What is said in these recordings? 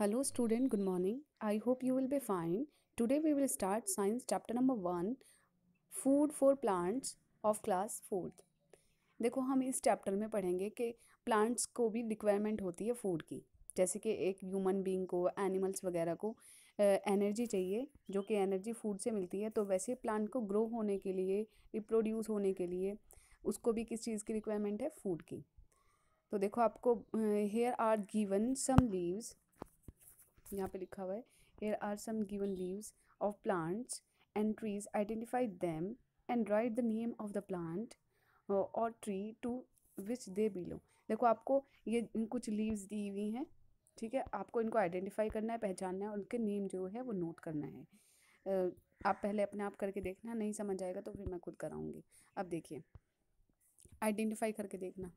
Hello student good morning I hope you will be fine today we will start science chapter number one food for plants of class fourth देखो हम इस chapter में पढ़ेंगे कि plants को भी requirement होती है फूड की जैसे कि एक ह्यूमन बीइंग को एनिमल्स वगैरह को एनर्जी चाहिए जो कि एनर्जी फूड से मिलती है तो वैसे प्लांट को ग्रो होने के लिए रिप्रोड्यूस होने के लिए उसको भी किस चीज़ की रिक्वायरमेंट है फूड की तो देखो आपको here are given some leaves यहाँ पे लिखा हुआ है here are some given leaves of plants and trees identify them and write the name of the plant और tree to which they belong देखो आपको ये कुछ लीव्स दी हुई हैं ठीक है आपको इनको आइडेंटिफाई करना है पहचानना है उनके नेम जो है वो नोट करना है आप पहले अपने आप करके देखना नहीं समझ आएगा तो फिर मैं खुद कराऊंगी अब देखिए आइडेंटिफाई करके देखना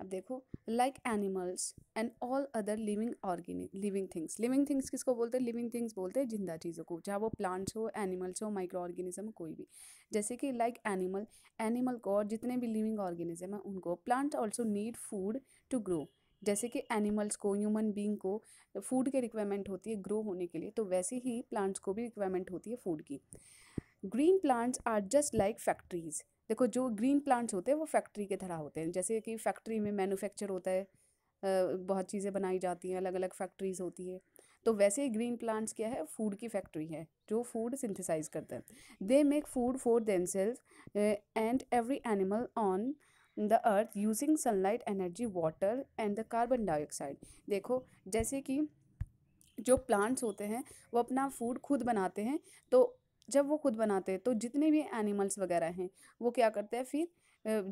अब देखो like animals and all other living organic living things living things किसको बोलते हैं लिविंग थिंग्स बोलते हैं जिंदा चीज़ों को चाहे वो प्लांट्स हो एनिमल्स हो माइक्रो ऑर्गेनिज्म कोई भी जैसे कि लाइक एनिमल एनिमल को और जितने भी लिविंग ऑर्गेनिज्म हैं उनको plant also need food to grow जैसे कि एनिमल्स को ह्यूमन बींग को फूड की रिक्वायरमेंट होती है ग्रो होने के लिए तो वैसे ही प्लांट्स को भी रिक्वायरमेंट होती है फूड की green plants are just like factories देखो जो ग्रीन प्लांट्स होते हैं वो फैक्ट्री के तरह होते हैं जैसे कि फैक्ट्री में मैनुफैक्चर होता है बहुत चीज़ें बनाई जाती हैं अलग अलग फैक्ट्रीज़ होती है तो वैसे ही ग्रीन प्लांट्स क्या है फूड की फैक्ट्री है जो फूड सिंथेसाइज करते हैं they make food for them and every animal on the earth using sunlight energy water and the carbon dioxide देखो जैसे कि जो प्लांट्स होते हैं वो अपना फूड खुद बनाते हैं तो जब वो खुद बनाते हैं तो जितने भी एनिमल्स वगैरह हैं वो क्या करते हैं फिर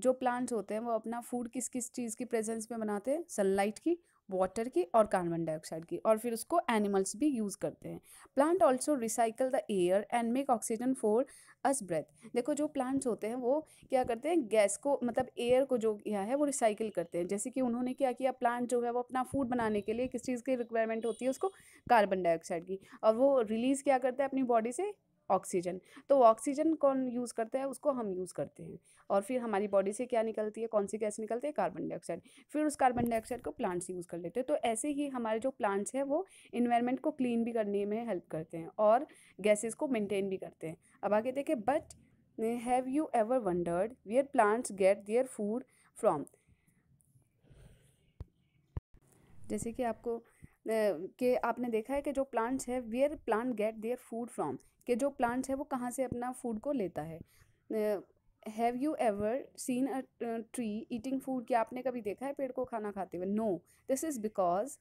जो प्लांट्स होते हैं वो अपना फूड किस किस चीज़ की प्रेजेंस में बनाते हैं सनलाइट की वाटर की और कार्बन डाइऑक्साइड की और फिर उसको एनिमल्स भी यूज़ करते हैं plant also recycle the air and make oxygen for us breathe देखो जो प्लांट्स होते हैं वो क्या करते हैं गैस को मतलब एयर को जो किया है वो रिसाइकिल करते हैं जैसे कि उन्होंने क्या किया प्लांट जो है वो अपना फूड बनाने के लिए किस चीज़ की रिक्वायरमेंट होती है उसको कार्बन डाइऑक्साइड की और वो रिलीज़ क्या करते हैं अपनी बॉडी से ऑक्सीजन तो ऑक्सीजन कौन यूज़ करता है उसको हम यूज़ करते हैं और फिर हमारी बॉडी से क्या निकलती है कौन सी गैस निकलती है कार्बन डाइऑक्साइड फिर उस कार्बन डाइऑक्साइड को प्लांट्स यूज़ कर लेते हैं तो ऐसे ही हमारे जो प्लांट्स हैं वो इन्वायरमेंट को क्लीन भी करने में हेल्प करते हैं और गैसेज को मेनटेन भी करते हैं अब आगे देखें but have you ever wondered where plants get their food from जैसे कि आपको के आपने देखा है कि जो प्लांट्स है where plant get their food from कि जो प्लांट्स है वो कहाँ से अपना फूड को लेता है have you ever seen a tree eating food क्या आपने कभी देखा है पेड़ को खाना खाते हुए no this is because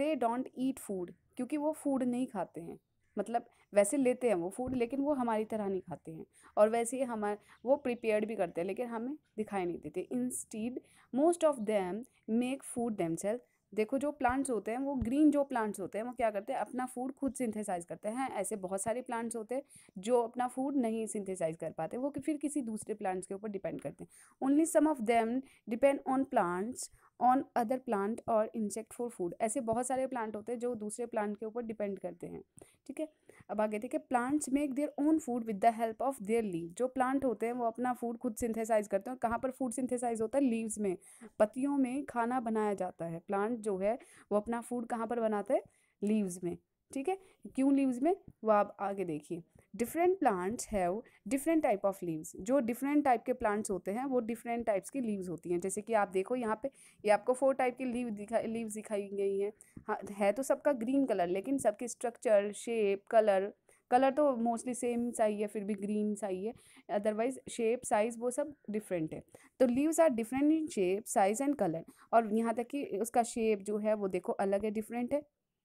they don't eat food क्योंकि वो फूड नहीं खाते हैं मतलब वैसे लेते हैं वो फूड लेकिन वो हमारी तरह नहीं खाते हैं और वैसे ही हमारे वो प्रिपेयर्ड भी करते हैं लेकिन हमें दिखाई नहीं देते instead most of them make food themselves देखो जो प्लांट्स होते हैं वो ग्रीन जो प्लांट्स होते हैं वो क्या करते हैं अपना फूड खुद सिंथेसाइज करते हैं ऐसे बहुत सारे प्लांट्स होते हैं जो अपना फूड नहीं सिंथेसाइज कर पाते वो फिर किसी दूसरे प्लांट्स के ऊपर डिपेंड करते हैं only some of them depend on plants on other plant और इंसेक्ट फॉर फूड ऐसे बहुत सारे प्लांट होते हैं जो दूसरे प्लांट के ऊपर डिपेंड करते हैं ठीक है अब आगे देखिए plants make their own food with the help of their leave जो प्लांट होते हैं वो अपना फूड खुद सिंथेसाइज करते हैं कहाँ पर फूड सिंथेसाइज होता है लीव्स में पत्तियों में खाना बनाया जाता है प्लांट जो है वो अपना फूड कहाँ पर बनाते हैं लीव्स में ठीक है क्यों लीव्स में वो आप आगे देखिए different plants have different type of leaves जो डिफरेंट टाइप के प्लांट्स होते हैं वो डिफरेंट टाइप्स की लीव्स होती हैं जैसे कि आप देखो यहाँ पे ये आपको फोर टाइप की लीव दिखाई लीव्स दिखाई गई हैं हाँ, है तो सबका ग्रीन कलर लेकिन सबके स्ट्रक्चर शेप कलर कलर तो मोस्टली सेम सही है फिर भी ग्रीन सही है अदरवाइज शेप साइज़ वो सब डिफरेंट है तो leaves are different in shape size and colour और यहाँ तक कि उसका शेप जो है वो देखो अलग है डिफरेंट है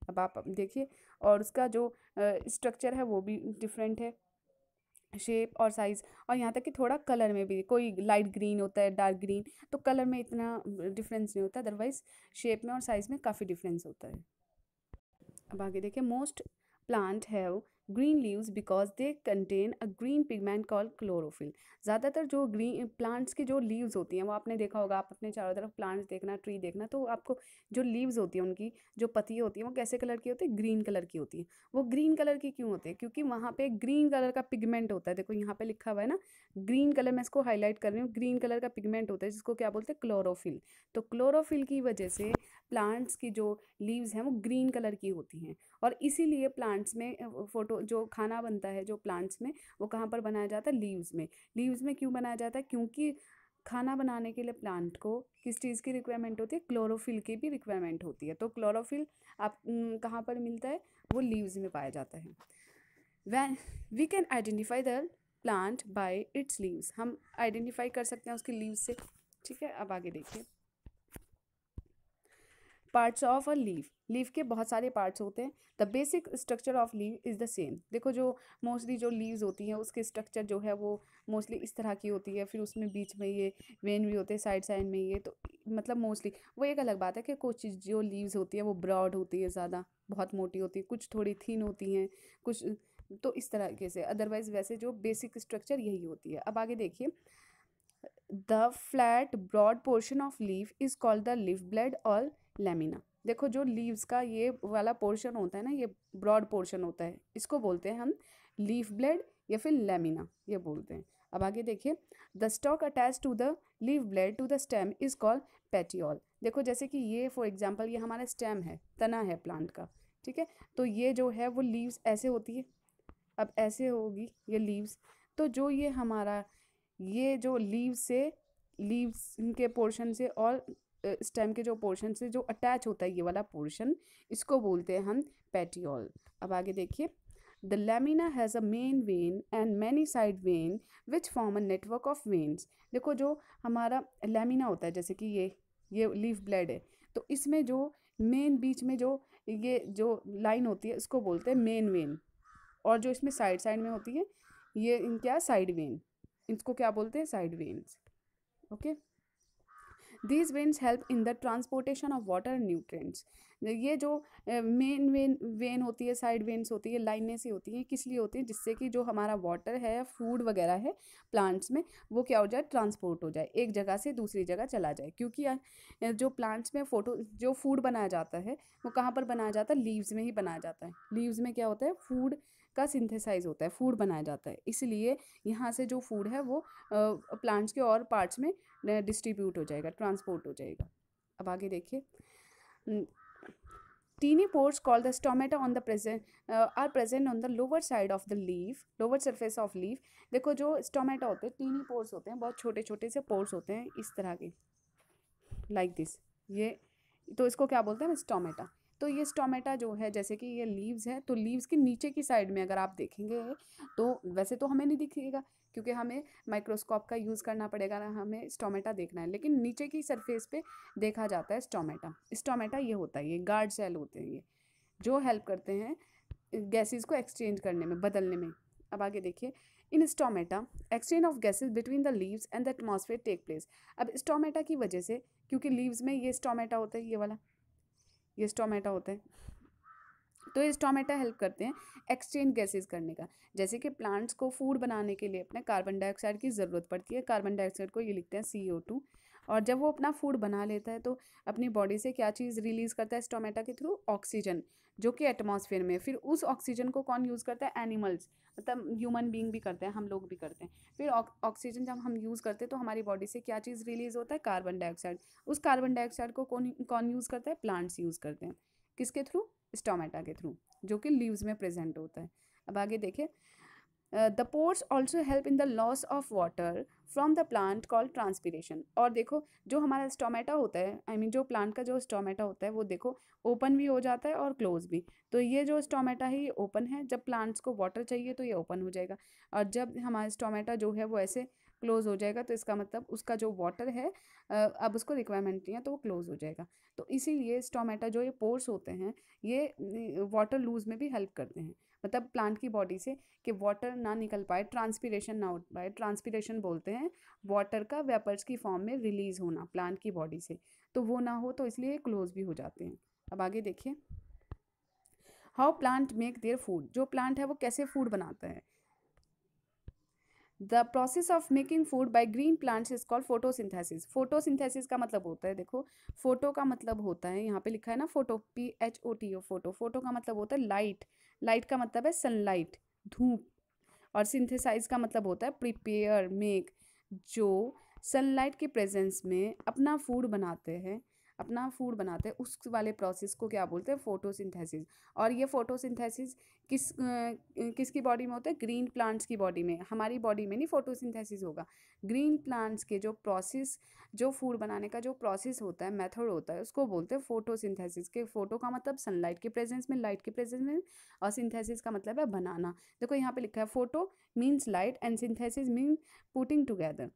अब आप देखिए और उसका जो स्ट्रक्चर है वो भी डिफरेंट है शेप और साइज़ और यहाँ तक कि थोड़ा कलर में भी कोई लाइट ग्रीन होता है डार्क ग्रीन तो कलर में इतना डिफरेंस नहीं होता अदरवाइज़ शेप में और साइज़ में काफ़ी डिफरेंस होता है अब आगे देखिए most plant have green leaves because they contain a green pigment call chlorophyll ज़्यादातर जो ग्रीन प्लांट्स की जो लीव्स होती हैं वो आपने देखा होगा आप अपने चारों तरफ प्लांट्स देखना ट्री देखना तो आपको जो लीव्स होती हैं उनकी जो पत्ती होती हैं वो कैसे कलर की होती है ग्रीन कलर की होती हैं वो ग्रीन कलर की क्यों होती है क्योंकि वहाँ पर ग्रीन कलर का पिगमेंट होता है देखो यहाँ पर लिखा हुआ है ना ग्रीन कलर मैं इसको हाईलाइट कर रही हूँ ग्रीन कलर का पिगमेंट होता है जिसको क्या बोलते हैं क्लोरोफिल तो क्लोरोफिल की वजह से प्लांट्स की जो लीव्स हैं वो ग्रीन कलर की होती हैं और इसीलिए प्लांट्स में फोटो जो खाना बनता है जो प्लांट्स में वो कहाँ पर बनाया जाता है लीव्स में लीव्स में क्यों बनाया जाता है क्योंकि खाना बनाने के लिए प्लांट को किस चीज़ की रिक्वायरमेंट होती है क्लोरोफिल की भी रिक्वायरमेंट होती है तो क्लोरोफिल आप कहाँ पर मिलता है वो लीव्स में पाया जाता है when we can identify the plant by its leaves हम आइडेंटिफाई कर सकते हैं उसके लीव्स से ठीक है अब आगे देखिए parts of a leave leave के बहुत सारे पार्ट्स होते हैं the basic structure of leave is the same देखो जो मोस्टली जो लीव्स होती हैं उसके स्ट्रक्चर जो है वो मोस्टली इस तरह की होती है फिर उसमें बीच में ये वेन भी होते हैं साइड साइड में ये तो मतलब मोस्टली वो एक अलग बात है कि कुछ जो लीव्स होती है वो ब्रॉड होती है ज़्यादा बहुत मोटी होती है कुछ थोड़ी थीन होती हैं कुछ तो इस तरीके से अदरवाइज़ वैसे जो बेसिक स्ट्रक्चर यही होती है अब आगे देखिए the flat broad portion of leave is called the leaf blade और लेमिना देखो जो लीव्स का ये वाला पोर्शन होता है ना ये ब्रॉड पोर्शन होता है इसको बोलते हैं हम लीफ ब्लेड या फिर लेमिना ये बोलते हैं अब आगे देखिए the stalk attach to the leave blade to the stem is called petiole देखो जैसे कि ये फॉर एग्जाम्पल ये हमारा स्टेम है तना है प्लांट का ठीक है तो ये जो है वो लीव्स ऐसे होती है अब ऐसे होगी ये लीव्स तो जो ये हमारा ये जो लीव्स से लीव्स के पोर्शन से और स्टेम के जो पोर्शन से जो अटैच होता है ये वाला पोर्शन इसको बोलते हैं हम पेटियोल अब आगे देखिए the lamina has a main vein and many side vein which form a network of veins देखो जो हमारा लेमिना होता है जैसे कि ये ये लीफ ब्लड है तो इसमें जो मेन बीच में जो ये जो लाइन होती है इसको बोलते हैं मेन वेन और जो इसमें साइड साइड में होती है ये क्या साइड वेन इनको क्या बोलते हैं side veins okay okay? This veins help in the transportation of water and ये जो मेन वेन वेन होती है साइड वेन्स होती है लाइनें सी होती हैं किस लिए होती हैं जिससे कि जो हमारा वाटर है फूड वगैरह है प्लांट्स में वो क्या हो जाए ट्रांसपोर्ट हो जाए एक जगह से दूसरी जगह चला जाए क्योंकि जो प्लांट्स में फोटो जो फूड बनाया जाता है वो कहाँ पर बनाया जाता है लीव्स में ही बनाया जाता है लीव्स में क्या होता है फूड का सिंथेसाइज होता है फूड बनाया जाता है इसलिए यहाँ से जो फूड है वो प्लांट्स के और पार्ट्स में डिस्ट्रीब्यूट हो जाएगा ट्रांसपोर्ट हो जाएगा अब आगे देखिए tiny pores call the stomata on the present are present on the lower side of the leave lower surface of leave देखो जो स्टोमेटा होते हैं टीनी पोर्ट्स होते हैं बहुत छोटे छोटे से पोर्ट्स होते हैं इस तरह के लाइक like दिस ये तो इसको क्या बोलते हैं स्टोमेटा तो ये स्टोमेटा जो है जैसे कि ये लीव्स है तो लीव्स के नीचे की साइड में अगर आप देखेंगे तो वैसे तो हमें नहीं दिखेगा क्योंकि हमें माइक्रोस्कोप का यूज़ करना पड़ेगा हमें स्टोमेटा देखना है लेकिन नीचे की सरफेस पे देखा जाता है स्टोमेटा स्टोमेटा ये होता है ये गार्ड सेल होते हैं ये जो हेल्प करते हैं गैसेस को एक्सचेंज करने में बदलने में अब आगे देखिए in stomata exchange of gases between the leaves and the atmosphere take place अब स्टोमेटा की वजह से क्योंकि लीव्स में ये स्टोमेटा होता है ये वाला ये स्टोमेटा होते हैं तो ये स्टोमेटा हेल्प करते हैं एक्सचेंज गैसेस करने का जैसे कि प्लांट्स को फूड बनाने के लिए अपने कार्बन डाइऑक्साइड की ज़रूरत पड़ती है कार्बन डाइऑक्साइड को ये लिखते हैं सी ओ टू और जब वो अपना फूड बना लेता है तो अपनी बॉडी से क्या चीज़ रिलीज़ करता है स्टोमेटा के थ्रू ऑक्सीजन जो कि एटमॉस्फेयर में फिर उस ऑक्सीजन को कौन यूज़ करता है एनिमल्स मतलब ह्यूमन बींग भी करते हैं हम लोग भी करते हैं फिर ऑक्सीजन जब हम यूज़ करते हैं तो हमारी बॉडी से क्या चीज़ रिलीज़ होता है कार्बन डाइऑक्साइड उस कार्बन डाइऑक्साइड को कौन कौन यूज़ करता है प्लांट्स यूज़ करते हैं किसके थ्रू स्टोमेटा के थ्रू जो कि लीव्स में प्रेजेंट होता है अब आगे देखें the pores also help in the loss of water from the plant called transpiration और देखो जो हमारा स्टोमेटा होता है आई I मीन mean, जो प्लांट का जो स्टोमेटा होता है वो देखो ओपन भी हो जाता है और क्लोज भी तो ये जो स्टोमेटा है ये ओपन है जब प्लांट्स को वाटर चाहिए तो ये ओपन हो जाएगा और जब हमारा स्टोमेटा जो है वो ऐसे क्लोज हो जाएगा तो इसका मतलब उसका जो वाटर है अब उसको रिक्वायरमेंट नहीं है तो वो क्लोज हो जाएगा तो इसीलिए स्टोमेटा जो ये पोर्स होते हैं ये वाटर लूज में भी हेल्प करते हैं मतलब प्लांट की बॉडी से कि वाटर ना निकल पाए ट्रांसपीरेशन ना उठ पाए ट्रांसपीरेशन बोलते हैं वाटर का वेपर्स की फॉर्म में रिलीज़ होना प्लांट की बॉडी से तो वो ना हो तो इसलिए क्लोज भी हो जाते हैं अब आगे देखिए how plant make their food जो प्लांट है वो कैसे फूड बनाता है the process of making food by green plants is called photosynthesis photosynthesis का मतलब होता है देखो फोटो का मतलब होता है यहाँ पे लिखा है ना photo P H O T O photo photo का मतलब होता है लाइट लाइट का मतलब है सनलाइट धूप और सिंथेसाइज का मतलब होता है प्रिपेयर मेक जो सनलाइट के प्रेजेंस में अपना फूड बनाते हैं अपना फूड बनाते हैं उस वाले प्रोसेस को क्या बोलते हैं फोटोसिंथेसिस और ये फोटोसिंथेसिस किस किसकी बॉडी में होता है ग्रीन प्लांट्स की बॉडी में हमारी बॉडी में नहीं फोटोसिंथेसिस होगा ग्रीन प्लांट्स के जो प्रोसेस जो फूड बनाने का जो प्रोसेस होता है मेथड होता है उसको बोलते हैं फोटोसिंथेसिस के फोटो का मतलब सनलाइट के प्रेजेंस में लाइट के प्रेजेंस में और सिंथेसिस का मतलब है बनाना देखो यहाँ पर लिखा है photo means light and synthesis mean putting together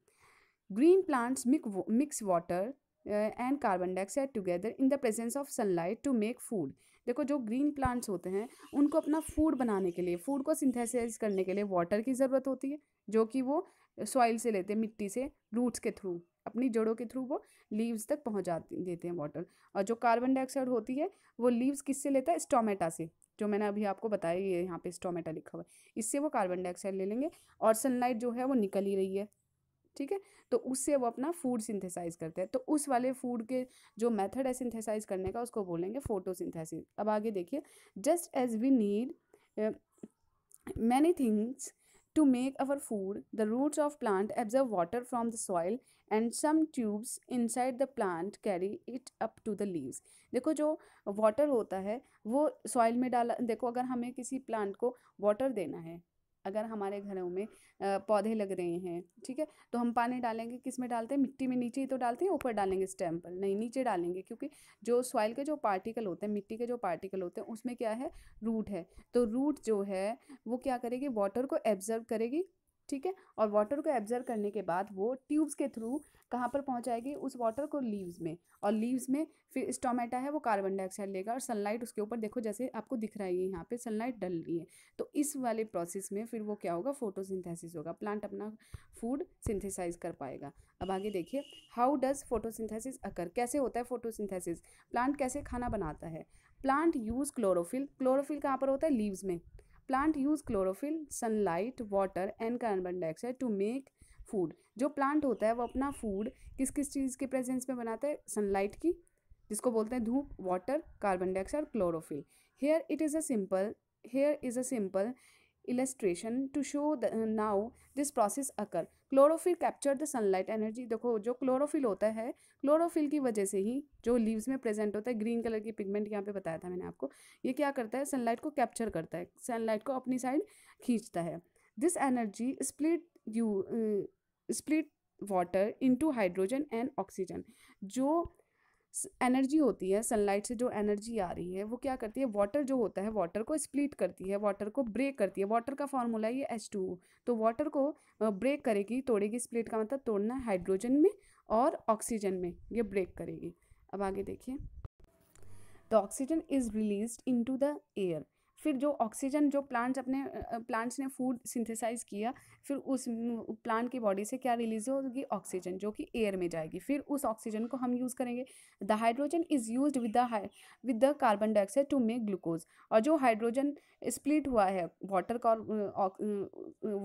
green plants mix mix water and carbon dioxide together in the presence of sunlight to make food देखो जो ग्रीन प्लांट्स होते हैं उनको अपना फूड बनाने के लिए फूड को सिंथेसाइज करने के लिए वाटर की ज़रूरत होती है जो कि वो सॉइल से लेते हैं मिट्टी से रूट्स के थ्रू अपनी जड़ों के थ्रू वो लीव्स तक पहुँचा देते हैं वाटर और जो कार्बन डाइऑक्साइड होती है वो लीव्स किससे लेता है स्टोमेटा से जो मैंने अभी आपको बताया ये यहाँ पे स्टोमेटा लिखा हुआ है इससे वो कार्बन डाइऑक्साइड ले लेंगे और सनलाइट जो है वो निकल ही रही है ठीक है तो उससे वो अपना फूड सिंथेसाइज करते हैं तो उस वाले फूड के जो मेथड है सिंथेसाइज करने का उसको बोलेंगे फोटोसिंथेसिस अब आगे देखिए just as we need many things make our food the roots of plant absorb water from the soil and some tubes inside the plant carry it up to the leaves देखो जो water होता है वो soil में डाला देखो अगर हमें किसी प्लांट को वाटर देना है अगर हमारे घरों में पौधे लग रहे हैं ठीक है तो हम पानी डालेंगे किस में डालते हैं मिट्टी में नीचे ही तो डालते हैं ऊपर डालेंगे स्टेम पर नहीं नीचे डालेंगे क्योंकि जो सॉइल के जो पार्टिकल होते हैं मिट्टी के जो पार्टिकल होते हैं उसमें क्या है रूट है तो रूट जो है वो क्या करेगी वाटर को एब्जर्व करेगी ठीक है और वाटर को एब्जर्व करने के बाद वो ट्यूब्स के थ्रू कहाँ पर पहुँचाएगी उस वाटर को लीव्स में और लीव्स में फिर स्टोमेटा है वो कार्बन डाइऑक्साइड लेगा और सनलाइट उसके ऊपर देखो जैसे आपको दिख रहा है यहाँ पे सनलाइट डल रही है तो इस वाले प्रोसेस में फिर वो क्या होगा फोटोसिंथेसिस होगा प्लांट अपना फूड सिंथेसाइज कर पाएगा अब आगे देखिए हाउ डज़ सिंथेसिस अकर कैसे होता है सिंथेसिस प्लांट कैसे खाना बनाता है प्लांट यूज़ क्लोरोफिल क्लोरोफिल कहाँ पर होता है लीव्स में plant use chlorophyll sunlight water and carbon dioxide to make food जो प्लांट होता है वो अपना फूड किस किस चीज़ के प्रेजेंस में बनाता है सनलाइट की जिसको बोलते हैं धूप water carbon dioxide chlorophyll here it is a simple here is a simple illustration to show the now this process occur chlorophyll capture the sunlight energy देखो जो क्लोरोफिल होता है क्लोरोफिल की वजह से ही जो लीव्स में प्रेजेंट होता है ग्रीन कलर की पिगमेंट यहाँ पे बताया था मैंने आपको ये क्या करता है सनलाइट को कैप्चर करता है सनलाइट को अपनी साइड खींचता है this energy split you split water into hydrogen and oxygen जो एनर्जी होती है सनलाइट से जो एनर्जी आ रही है वो क्या करती है वाटर जो होता है वाटर को स्प्लिट करती है वाटर को ब्रेक करती है वाटर का फॉर्मूला ये एच टू तो वाटर को ब्रेक करेगी तोड़ेगी स्प्लिट का मतलब तोड़ना हाइड्रोजन में और ऑक्सीजन में ये ब्रेक करेगी अब आगे देखिए the oxygen is release into the air फिर जो ऑक्सीजन जो प्लांट्स अपने प्लांट्स ने फूड सिंथेसाइज किया फिर उस प्लांट की बॉडी से क्या रिलीज होगी ऑक्सीजन जो कि एयर में जाएगी फिर उस ऑक्सीजन को हम यूज़ करेंगे the hydrogen is use with the with the carbon dioxide to make glucose और जो हाइड्रोजन स्प्लिट हुआ है वाटर का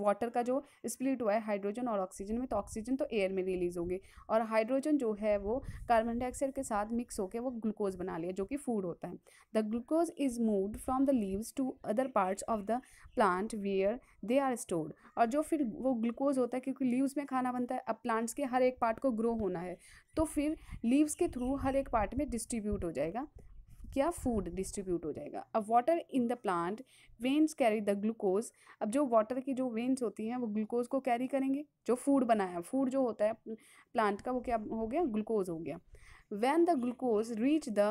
वाटर का जो स्प्लिट हुआ है हाइड्रोजन और ऑक्सीजन में तो ऑक्सीजन तो एयर में रिलीज होगी और हाइड्रोजन जो है वो कार्बन डाइऑक्साइड के साथ मिक्स होकर वो ग्लूकोज बना लिया जो कि फूड होता है the glucose is moved from the leaves glucose to other parts of the plant where they are stored और जो फिर वो ग्लूकोज होता है क्योंकि लीव्स में खाना बनता है अब प्लांट्स के हर एक पार्ट को ग्रो होना है तो फिर लीव्स के थ्रू हर एक पार्ट में डिस्ट्रीब्यूट हो जाएगा क्या फूड डिस्ट्रीब्यूट हो जाएगा अब water in the plant veins carry the glucose अब जो वाटर की जो वेन्स होती हैं वो ग्लूकोज को कैरी करेंगे जो फूड बनाया फूड जो होता है प्लांट का वो क्या हो गया ग्लूकोज हो गया when the glucose reach the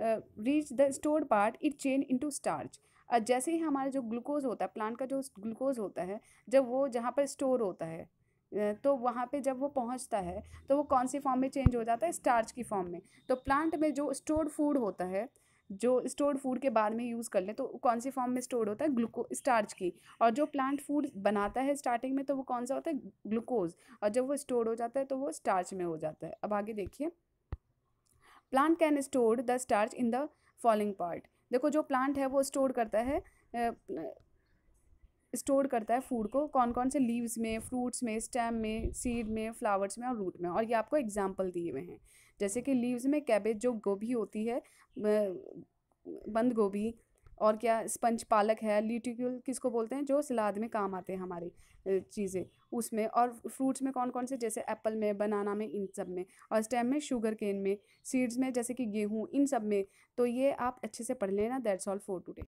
reach the stored part it change to starch जैसे ही हमारा जो ग्लूकोज होता है प्लांट का जो ग्लूकोज होता है जब वो जहाँ पर स्टोर होता है तो वहाँ पे जब वो पहुँचता है तो वो कौन सी फॉर्म में चेंज हो जाता है स्टार्च की फॉर्म में तो प्लांट में जो स्टोर्ड फूड होता है जो स्टोर्ड फूड के बाद में यूज़ कर लें तो कौन सी फॉर्म में स्टोर होता है ग्लूको स्टार्च की और जो प्लांट फूड बनाता है स्टार्टिंग में तो वो कौन सा होता है ग्लूकोज और जब वो स्टोर हो जाता है तो वो स्टार्च में हो जाता है अब आगे देखिए plant can store the starch in the following part देखो जो प्लांट है वो स्टोर करता है स्टोर करता है फूड को कौन कौन से लीव्स में फ्रूट्स में स्टेम में सीड में फ्लावर्स में और रूट में और ये आपको एग्जाम्पल दिए हुए हैं जैसे कि लीव्स में कैबेज जो गोभी होती है बंद गोभी और क्या स्पंज पालक है लीटिक्यूल किसको बोलते हैं जो सलाद में काम आते हैं हमारी चीज़ें उसमें और फ्रूट्स में कौन कौन से जैसे एप्पल में बनाना में इन सब में और स्टेम में शुगर केन में सीड्स में जैसे कि गेहूँ इन सब में तो ये आप अच्छे से पढ़ लेना दैट्स ऑल फॉर टुडे